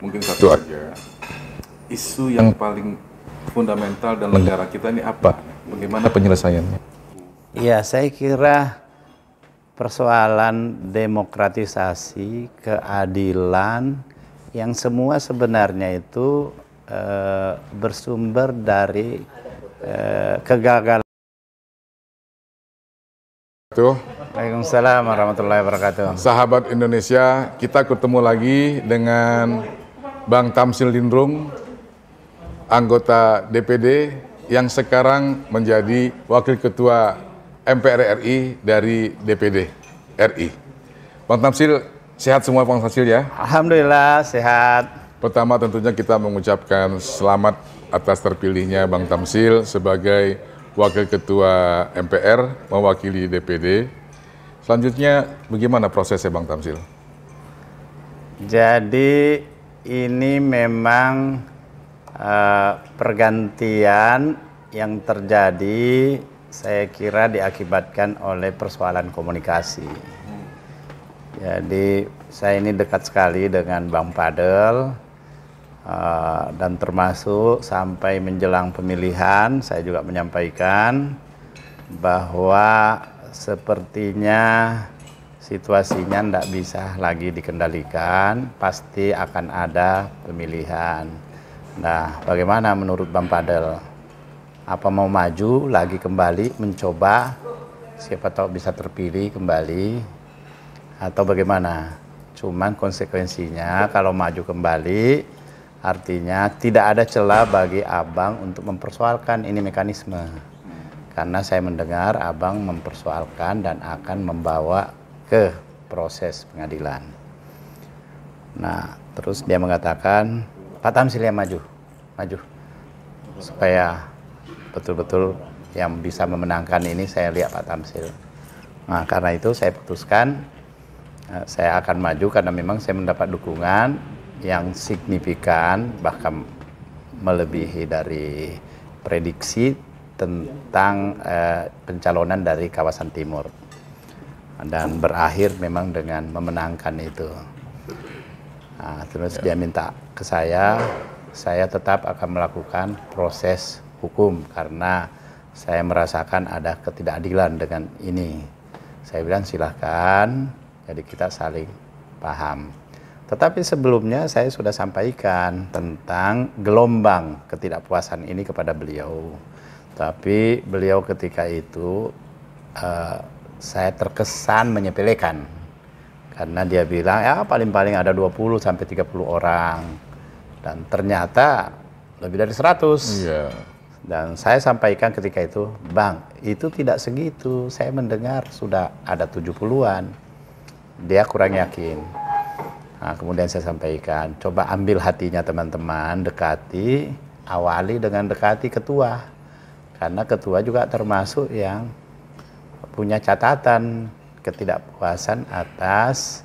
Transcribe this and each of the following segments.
mungkin satu Tuh. aja isu yang paling fundamental dan negara kita ini apa? Bagaimana penyelesaiannya? Ya, saya kira persoalan demokratisasi, keadilan yang semua sebenarnya itu e, bersumber dari e, kegagalan. Tuh. Waalaikumsalam warahmatullahi wabarakatuh. Sahabat Indonesia, kita ketemu lagi dengan Bang Tamsil Lindrung, anggota DPD yang sekarang menjadi Wakil Ketua MPR RI dari DPD RI. Bang Tamsil, sehat semua Bang Tamsil ya? Alhamdulillah, sehat. Pertama tentunya kita mengucapkan selamat atas terpilihnya Bang Tamsil sebagai Wakil Ketua MPR mewakili DPD. Selanjutnya bagaimana prosesnya Bang Tamsil? Jadi ini memang uh, pergantian yang terjadi saya kira diakibatkan oleh persoalan komunikasi. Jadi saya ini dekat sekali dengan Bang Padel uh, dan termasuk sampai menjelang pemilihan saya juga menyampaikan bahwa sepertinya situasinya tidak bisa lagi dikendalikan, pasti akan ada pemilihan. Nah, bagaimana menurut Bang Padel? Apa mau maju lagi kembali mencoba siapa tahu bisa terpilih kembali atau bagaimana? Cuman konsekuensinya kalau maju kembali artinya tidak ada celah bagi Abang untuk mempersoalkan ini mekanisme. Karena saya mendengar Abang mempersoalkan dan akan membawa ke proses pengadilan. Nah, terus dia mengatakan, Pak Tamsil yang maju, maju. Supaya betul-betul yang bisa memenangkan ini saya lihat Pak Tamsil. Nah, karena itu saya putuskan eh, saya akan maju karena memang saya mendapat dukungan yang signifikan bahkan melebihi dari prediksi tentang eh, pencalonan dari kawasan timur dan berakhir memang dengan memenangkan itu. Nah, terus ya. dia minta ke saya, saya tetap akan melakukan proses hukum karena saya merasakan ada ketidakadilan dengan ini. Saya bilang silahkan, jadi kita saling paham. Tetapi sebelumnya saya sudah sampaikan tentang gelombang ketidakpuasan ini kepada beliau. Tapi beliau ketika itu uh, saya terkesan menyepelekan karena dia bilang ya paling-paling ada 20 sampai 30 orang dan ternyata lebih dari 100. Yeah. Dan saya sampaikan ketika itu, "Bang, itu tidak segitu. Saya mendengar sudah ada 70-an." Dia kurang yakin. Nah, kemudian saya sampaikan, coba ambil hatinya teman-teman, dekati, awali dengan dekati ketua. Karena ketua juga termasuk yang punya catatan ketidakpuasan atas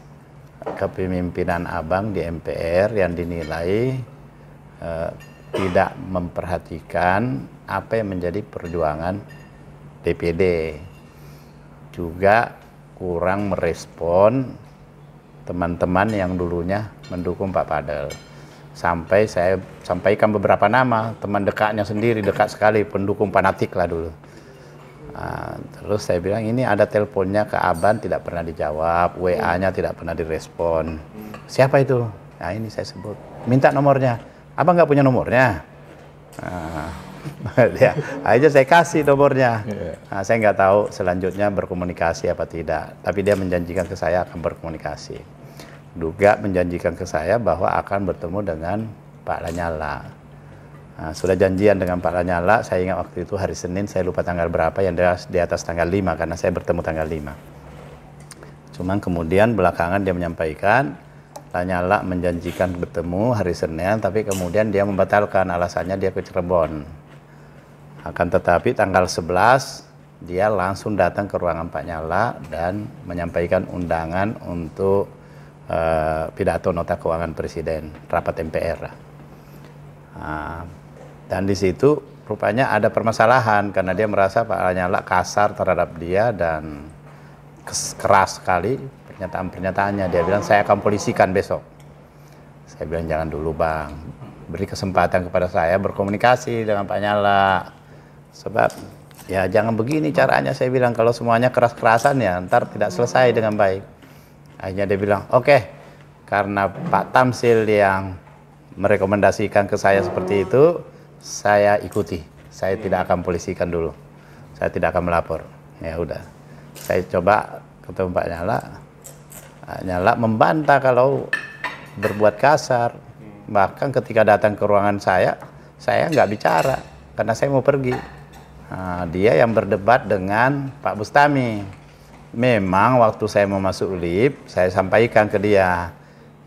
kepemimpinan Abang di MPR yang dinilai eh, tidak memperhatikan apa yang menjadi perjuangan DPD. Juga kurang merespon teman-teman yang dulunya mendukung Pak Padel. Sampai saya sampaikan beberapa nama, teman dekatnya sendiri dekat sekali pendukung fanatik lah dulu Uh, terus saya bilang ini ada teleponnya ke Aban tidak pernah dijawab, WA-nya tidak pernah direspon. Siapa itu? Nah ini saya sebut. Minta nomornya. Abang nggak punya nomornya. Nah, ya, aja saya kasih nomornya. Nah, saya nggak tahu selanjutnya berkomunikasi apa tidak. Tapi dia menjanjikan ke saya akan berkomunikasi. Duga menjanjikan ke saya bahwa akan bertemu dengan Pak Lanyala. Nah, sudah janjian dengan Pak Lanyala, saya ingat waktu itu hari Senin, saya lupa tanggal berapa, yang di atas tanggal 5, karena saya bertemu tanggal 5. Cuman kemudian belakangan dia menyampaikan, Lanyala menjanjikan bertemu hari Senin, tapi kemudian dia membatalkan, alasannya dia ke Cirebon. Akan tetapi tanggal 11, dia langsung datang ke ruangan Pak Nyala dan menyampaikan undangan untuk uh, pidato nota keuangan Presiden, rapat MPR. Nah, dan di situ rupanya ada permasalahan karena dia merasa Pak Lanyala kasar terhadap dia dan keras sekali pernyataan-pernyataannya. Dia bilang saya akan polisikan besok. Saya bilang jangan dulu bang, beri kesempatan kepada saya berkomunikasi dengan Pak Nyala. Sebab ya jangan begini caranya saya bilang kalau semuanya keras-kerasan ya ntar tidak selesai dengan baik. Akhirnya dia bilang oke okay, karena Pak Tamsil yang merekomendasikan ke saya seperti itu, saya ikuti. Saya hmm. tidak akan polisikan dulu. Saya tidak akan melapor. Ya udah. Saya coba ketemu Pak Nyala. Pak Nyala membantah kalau berbuat kasar. Bahkan ketika datang ke ruangan saya, saya nggak bicara karena saya mau pergi. Nah, dia yang berdebat dengan Pak Bustami. Memang waktu saya mau masuk LIP, saya sampaikan ke dia,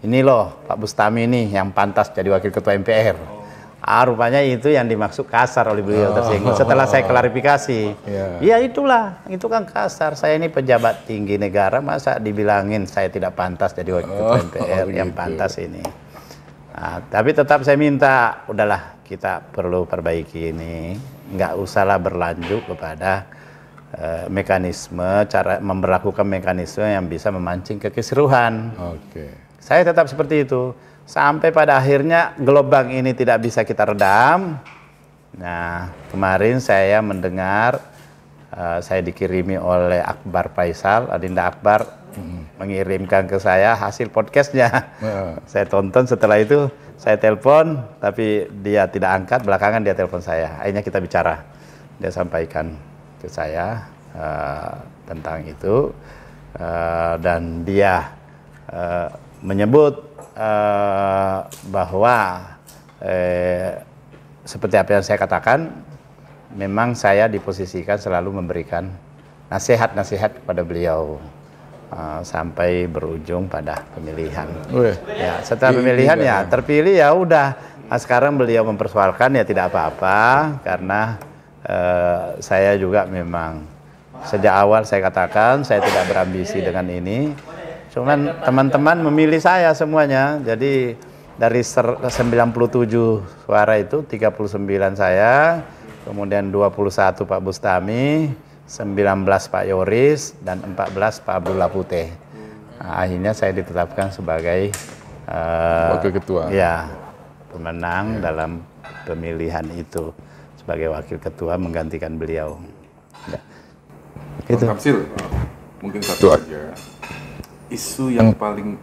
ini loh Pak Bustami ini yang pantas jadi wakil ketua MPR. Ah, rupanya itu yang dimaksud kasar oleh beliau oh. tersinggung. Setelah saya klarifikasi, yeah. ya itulah, itu kan kasar. Saya ini pejabat tinggi negara, masa dibilangin saya tidak pantas jadi wakil oh, MPR oh, yang gitu. pantas ini. Nah, tapi tetap saya minta, udahlah kita perlu perbaiki ini, nggak usahlah berlanjut kepada uh, mekanisme cara memperlakukan mekanisme yang bisa memancing kekisruhan. Oke. Okay. Saya tetap seperti itu sampai pada akhirnya gelombang ini tidak bisa kita redam. Nah, kemarin saya mendengar uh, saya dikirimi oleh Akbar Faisal, Adinda Akbar hmm. mengirimkan ke saya hasil podcastnya. Ya. saya tonton setelah itu saya telepon, tapi dia tidak angkat. Belakangan dia telepon saya. Akhirnya kita bicara. Dia sampaikan ke saya uh, tentang itu uh, dan dia uh, menyebut eh, bahwa eh, seperti apa yang saya katakan, memang saya diposisikan selalu memberikan nasihat-nasihat kepada beliau uh, sampai berujung pada pemilihan. Uwe. Ya, setelah iya, pemilihan iya, ya iya. terpilih ya udah. Nah, sekarang beliau mempersoalkan ya tidak apa-apa karena uh, saya juga memang sejak awal saya katakan saya tidak berambisi dengan ini Cuman teman-teman memilih saya semuanya. Jadi dari 97 suara itu 39 saya, kemudian 21 Pak Bustami, 19 Pak Yoris dan 14 Pak Abdullah Putih. Nah, akhirnya saya ditetapkan sebagai uh, wakil ketua. Ya, pemenang ya. dalam pemilihan itu sebagai wakil ketua menggantikan beliau. Ya. Itu. mungkin satu aja isu yang paling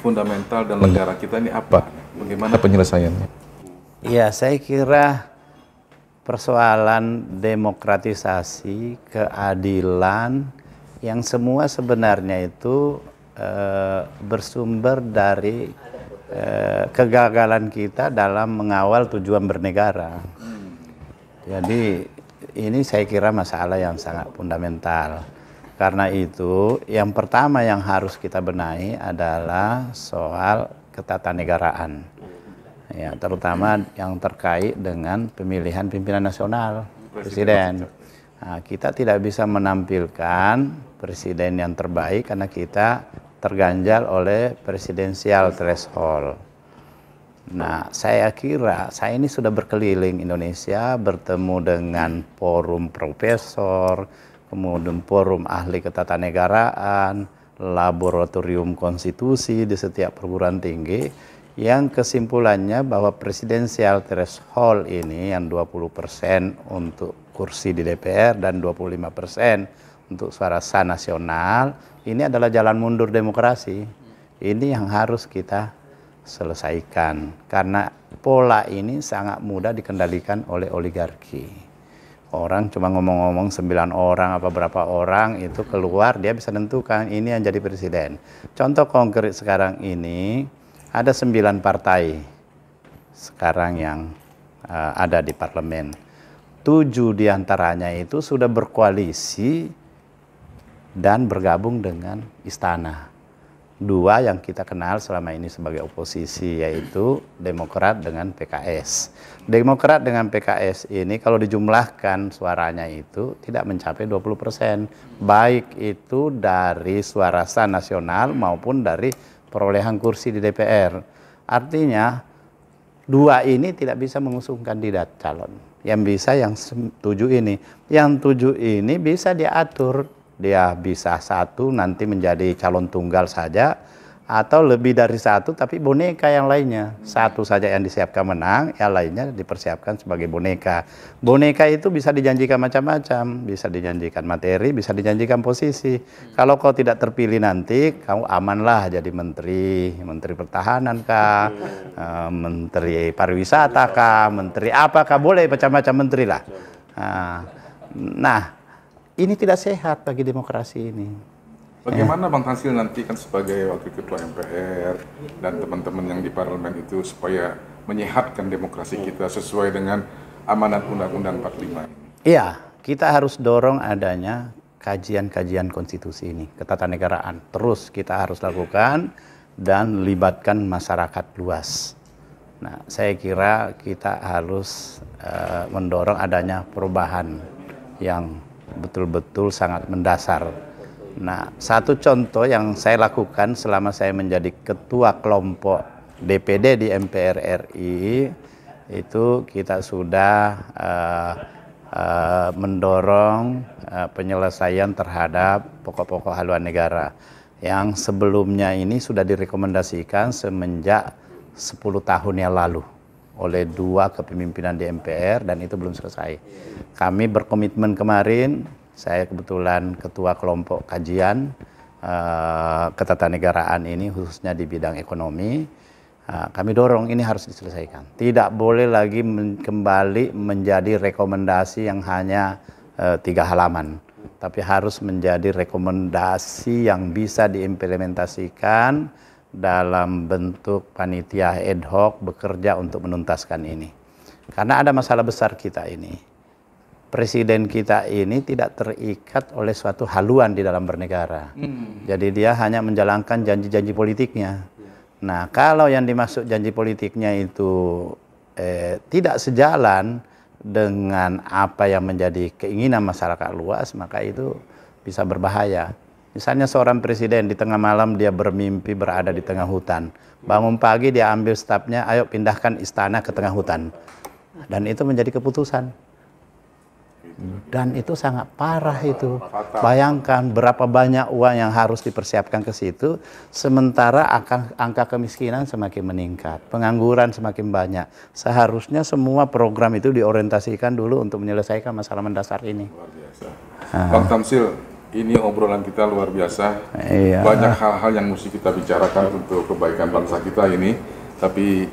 fundamental dan hmm. negara kita ini apa? Bagaimana penyelesaiannya? Ya, saya kira persoalan demokratisasi, keadilan yang semua sebenarnya itu e, bersumber dari e, kegagalan kita dalam mengawal tujuan bernegara. Hmm. Jadi ini saya kira masalah yang sangat fundamental karena itu, yang pertama yang harus kita benahi adalah soal ketatanegaraan. Ya, terutama yang terkait dengan pemilihan pimpinan nasional, presiden. Nah, kita tidak bisa menampilkan presiden yang terbaik karena kita terganjal oleh presidensial threshold. Nah, saya kira saya ini sudah berkeliling Indonesia, bertemu dengan forum profesor, kemudian forum ahli ketatanegaraan, laboratorium konstitusi di setiap perguruan tinggi yang kesimpulannya bahwa presidensial threshold ini yang 20% untuk kursi di DPR dan 25% untuk suara sah nasional ini adalah jalan mundur demokrasi. Ini yang harus kita selesaikan karena pola ini sangat mudah dikendalikan oleh oligarki orang cuma ngomong-ngomong sembilan orang apa berapa orang itu keluar dia bisa tentukan ini yang jadi presiden. Contoh konkret sekarang ini ada sembilan partai sekarang yang uh, ada di parlemen. tujuh diantaranya itu sudah berkoalisi dan bergabung dengan istana dua yang kita kenal selama ini sebagai oposisi yaitu Demokrat dengan PKS. Demokrat dengan PKS ini kalau dijumlahkan suaranya itu tidak mencapai 20%, persen baik itu dari suara sah nasional maupun dari perolehan kursi di DPR. Artinya dua ini tidak bisa mengusung kandidat calon. Yang bisa yang tujuh ini, yang tujuh ini bisa diatur dia bisa satu nanti menjadi calon tunggal saja atau lebih dari satu tapi boneka yang lainnya satu saja yang disiapkan menang yang lainnya dipersiapkan sebagai boneka boneka itu bisa dijanjikan macam-macam bisa dijanjikan materi bisa dijanjikan posisi kalau kau tidak terpilih nanti kamu amanlah jadi menteri menteri pertahanan kah eh, menteri pariwisata kah menteri apakah boleh macam-macam menteri lah ah, nah ini tidak sehat bagi demokrasi ini. Bagaimana ya. Bang Tansil nanti kan sebagai wakil ketua MPR dan teman-teman yang di parlemen itu supaya menyehatkan demokrasi kita sesuai dengan amanat Undang-Undang 45? Iya, kita harus dorong adanya kajian-kajian konstitusi ini, ketatanegaraan. Terus kita harus lakukan dan libatkan masyarakat luas. Nah, saya kira kita harus uh, mendorong adanya perubahan yang betul-betul sangat mendasar. Nah, satu contoh yang saya lakukan selama saya menjadi ketua kelompok DPD di MPR RI itu kita sudah uh, uh, mendorong uh, penyelesaian terhadap pokok-pokok haluan negara yang sebelumnya ini sudah direkomendasikan semenjak 10 tahun yang lalu oleh dua kepemimpinan di MPR dan itu belum selesai. Kami berkomitmen kemarin, saya kebetulan ketua kelompok kajian uh, ketatanegaraan ini khususnya di bidang ekonomi. Uh, kami dorong ini harus diselesaikan. Tidak boleh lagi men kembali menjadi rekomendasi yang hanya uh, tiga halaman, tapi harus menjadi rekomendasi yang bisa diimplementasikan dalam bentuk panitia ad hoc bekerja untuk menuntaskan ini. Karena ada masalah besar kita ini. Presiden kita ini tidak terikat oleh suatu haluan di dalam bernegara. Hmm. Jadi dia hanya menjalankan janji-janji politiknya. Nah, kalau yang dimaksud janji politiknya itu eh, tidak sejalan dengan apa yang menjadi keinginan masyarakat luas, maka itu bisa berbahaya. Misalnya seorang presiden di tengah malam dia bermimpi berada di tengah hutan. Bangun pagi dia ambil stafnya, ayo pindahkan istana ke tengah hutan. Dan itu menjadi keputusan. Dan itu sangat parah itu. Bayangkan berapa banyak uang yang harus dipersiapkan ke situ, sementara angka, kemiskinan semakin meningkat, pengangguran semakin banyak. Seharusnya semua program itu diorientasikan dulu untuk menyelesaikan masalah mendasar ini. Ah. Bang Tamsil, ini obrolan kita luar biasa. Iya. Banyak hal-hal yang mesti kita bicarakan untuk kebaikan bangsa kita ini. Tapi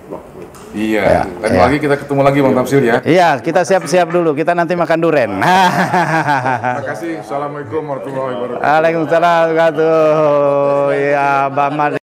iya, iya. iya. lagi kita ketemu lagi Bang Tamsil ya. Iya, kita siap-siap dulu. Kita nanti makan duren. Terima kasih. Assalamualaikum warahmatullahi wabarakatuh. Waalaikumsalam warahmatullahi wabarakatuh. Ya, Bang